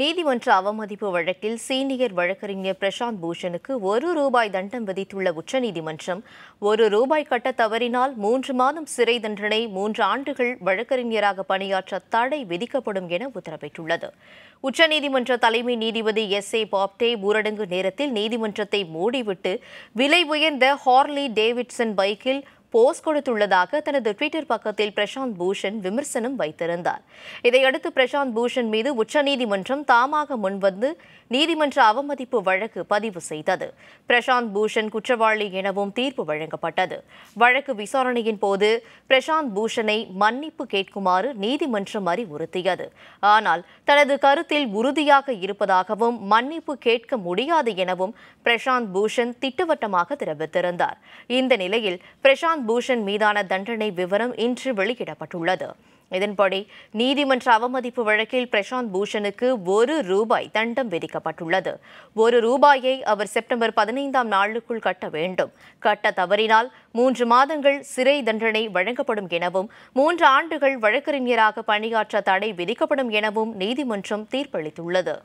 நீதிமன்ற அவமதிப்பு வழக்கில் சீனியர் வழக்கறிஞர் பிரசாந்த் பூஷனுக்கு ஒரு ரூபாய் தண்டம் விதித்துள்ள உச்சநீதிமன்றம் ஒரு ரூபாய் கட்ட தவறினால் மூன்று மாதம் சிறை தண்டனை மூன்று ஆண்டுகள் வழக்கறிஞராக பணியாற்ற தடை விதிக்கப்படும் என உத்தரவிட்டுள்ளது உச்சநீதிமன்ற தலைமை நீதிபதி எஸ் ஏ பாப்டே ஊரடங்கு நேரத்தில் நீதிமன்றத்தை மூடிவிட்டு விலை உயர்ந்த ஹார்லி டேவிட்சன் பைக்கில் போஸ் கொடுத்துள்ளதாக தனது ட்விட்டர் பக்கத்தில் பிரசாந்த் பூஷன் விமர்சனம் வைத்திருந்தார் இதையடுத்து பிரசாந்த் பூஷன் மீது உச்சநீதிமன்றம் தாமாக முன்வந்து நீதிமன்ற அவமதிப்பு வழக்கு பதிவு செய்தது பிரசாந்த் பூஷன் குற்றவாளி எனவும் தீர்ப்பு வழங்கப்பட்டது வழக்கு விசாரணையின் போது பிரசாந்த் பூஷனை மன்னிப்பு கேட்குமாறு நீதிமன்றம் அறிவுறுத்தியது ஆனால் தனது கருத்தில் உறுதியாக இருப்பதாகவும் மன்னிப்பு கேட்க முடியாது எனவும் பிரசாந்த் பூஷன் திட்டவட்டமாக தெரிவித்திருந்தார் இந்த நிலையில் பிரசாந்த் பூஷன் மீதான தண்டனை விவரம் இன்று வெளியிடப்பட்டுள்ளது இதன்படி நீதிமன்ற அவமதிப்பு வழக்கில் பிரசாந்த் பூஷனுக்கு ஒரு ரூபாய் தண்டம் விதிக்கப்பட்டுள்ளது ஒரு ரூபாயை அவர் செப்டம்பர் பதினைந்தாம் நாளுக்குள் கட்ட வேண்டும் கட்ட தவறினால் மூன்று மாதங்கள் சிறை தண்டனை வழங்கப்படும் எனவும் மூன்று ஆண்டுகள் வழக்கறிஞராக பணியாற்ற தடை விதிக்கப்படும் எனவும் நீதிமன்றம் தீர்ப்பளித்துள்ளது